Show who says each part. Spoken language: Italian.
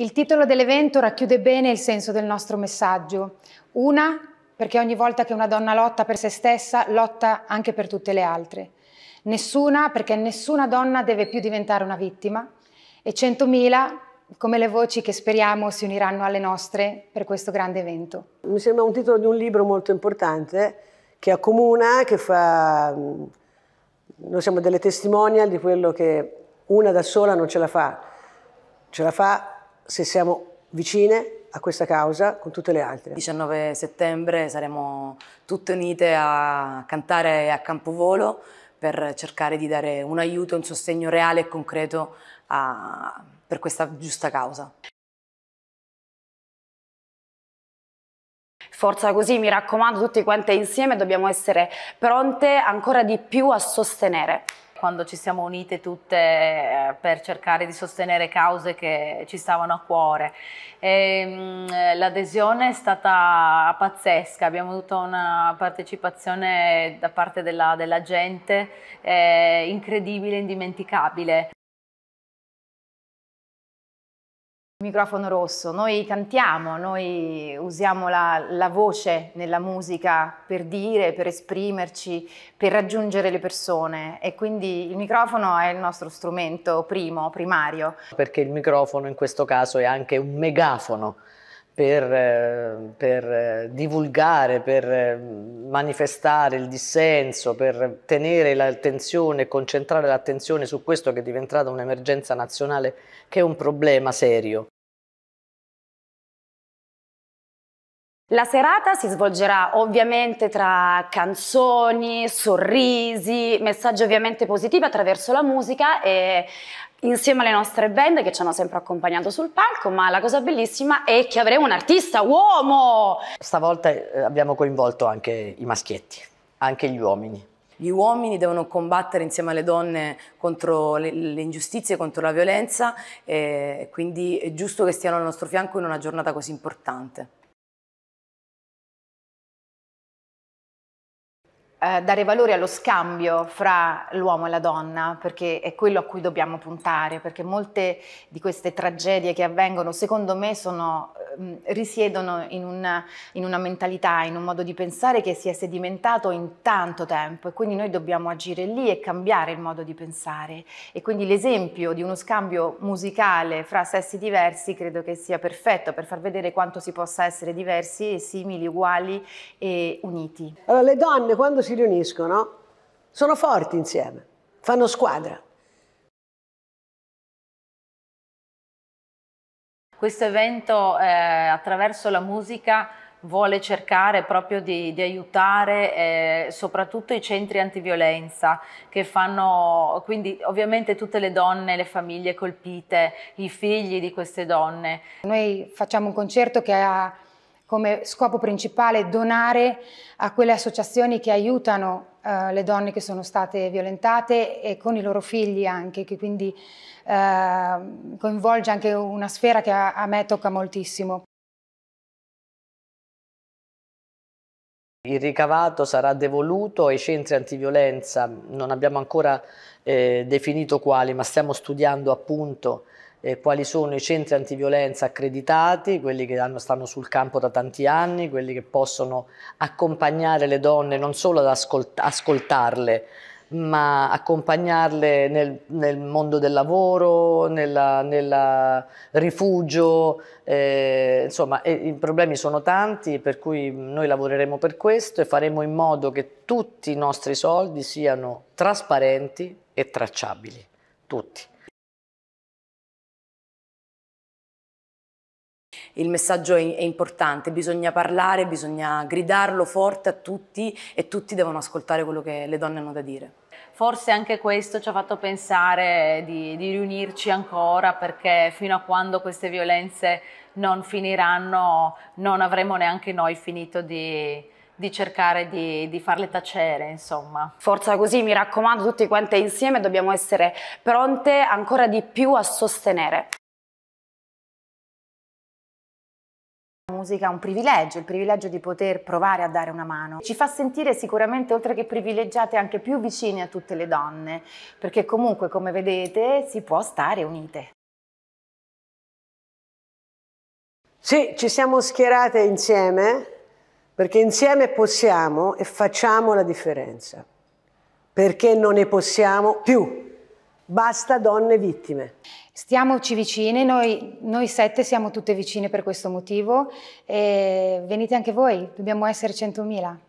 Speaker 1: Il titolo dell'evento racchiude bene il senso del nostro messaggio. Una, perché ogni volta che una donna lotta per se stessa, lotta anche per tutte le altre. Nessuna, perché nessuna donna deve più diventare una vittima. E 100.000, come le voci che speriamo si uniranno alle nostre per questo grande evento.
Speaker 2: Mi sembra un titolo di un libro molto importante che accomuna, che fa... Mm, noi siamo delle testimonial di quello che una da sola non ce la fa. Ce la fa se siamo vicine a questa causa con tutte le altre. Il 19 settembre saremo tutte unite a cantare a Campovolo per cercare di dare un aiuto, un sostegno reale e concreto a, per questa giusta causa.
Speaker 1: Forza così, mi raccomando, tutti quanti insieme dobbiamo essere pronte ancora di più a sostenere quando ci siamo unite tutte eh, per cercare di sostenere cause che ci stavano
Speaker 3: a cuore. Ehm, l'adesione è stata pazzesca, abbiamo avuto una partecipazione da parte della, della gente eh, incredibile, indimenticabile.
Speaker 4: Microfono rosso, noi cantiamo, noi usiamo la, la, voce nella musica per dire, per esprimerci, per raggiungere le persone e quindi il microfono è il nostro strumento primo, primario.
Speaker 2: Perché il microfono in questo caso è anche un megafono, per, per, divulgare, per manifestare il dissenso, per tenere l'attenzione, concentrare l'attenzione su questo che è diventata un'emergenza nazionale, che è un problema serio.
Speaker 1: La serata si svolgerà ovviamente tra canzoni, sorrisi, messaggi ovviamente positivi attraverso la musica e insieme alle nostre band che ci hanno sempre accompagnato sul palco, ma la cosa bellissima è che avremo un artista uomo!
Speaker 2: Stavolta eh, abbiamo coinvolto anche i maschietti, anche gli uomini. Gli uomini devono combattere insieme alle donne contro le, le ingiustizie, contro la violenza e eh, quindi è giusto
Speaker 4: che stiano al nostro fianco in una giornata così importante. Eh, dare valore allo scambio fra l'uomo e la donna, perché è quello a cui dobbiamo puntare, perché molte di queste tragedie che avvengono, secondo me, sono risiedono in una, in una mentalità, in un modo di pensare che si è sedimentato in tanto tempo e quindi noi dobbiamo agire lì e cambiare il modo di pensare e quindi l'esempio di uno scambio musicale fra sessi diversi credo che sia perfetto per far vedere quanto si possa essere diversi e simili, uguali e
Speaker 2: uniti. Allora, le donne quando si riuniscono sono forti insieme,
Speaker 3: fanno squadra. Questo evento eh, attraverso la musica vuole cercare proprio di, di aiutare eh, soprattutto i centri antiviolenza che fanno quindi ovviamente tutte le donne, le famiglie colpite, i figli di queste
Speaker 1: donne. Noi facciamo un concerto che ha come scopo principale donare a quelle associazioni che aiutano eh, le donne che sono state violentate e con i loro figli anche, che quindi eh, coinvolge anche una sfera che a, a me tocca moltissimo.
Speaker 2: Il ricavato sarà devoluto ai centri antiviolenza, non abbiamo ancora eh, definito quali, ma stiamo studiando appunto eh, quali sono i centri antiviolenza accreditati, quelli che hanno, stanno sul campo da tanti anni, quelli che possono accompagnare le donne non solo ad ascolt ascoltarle, ma accompagnarle nel, nel, mondo del lavoro, nel rifugio, eh, insomma e, i problemi sono tanti per cui noi lavoreremo per questo e faremo in modo che tutti i nostri soldi siano trasparenti e tracciabili, tutti. il messaggio è, importante, bisogna parlare, bisogna gridarlo forte a tutti e tutti devono ascoltare quello che le donne hanno da dire forse anche questo
Speaker 3: ci ha fatto pensare di, di, riunirci ancora perché fino a quando queste violenze non finiranno non avremo neanche noi finito di,
Speaker 1: di cercare di, di, farle tacere, insomma. Forza così, mi raccomando, tutti quanti insieme dobbiamo essere pronte ancora di più a sostenere.
Speaker 4: musica un privilegio, il privilegio di poter provare a dare una mano. Ci fa sentire sicuramente, oltre che privilegiate, anche più vicine a tutte le donne, perché comunque, come vedete, si può stare unite.
Speaker 2: Sì, ci siamo schierate insieme perché insieme possiamo e facciamo la differenza, perché non ne possiamo
Speaker 1: più. Basta donne vittime. Stiamoci vicine, noi, noi, sette siamo tutte vicine per questo motivo e venite anche voi, dobbiamo essere 100.000.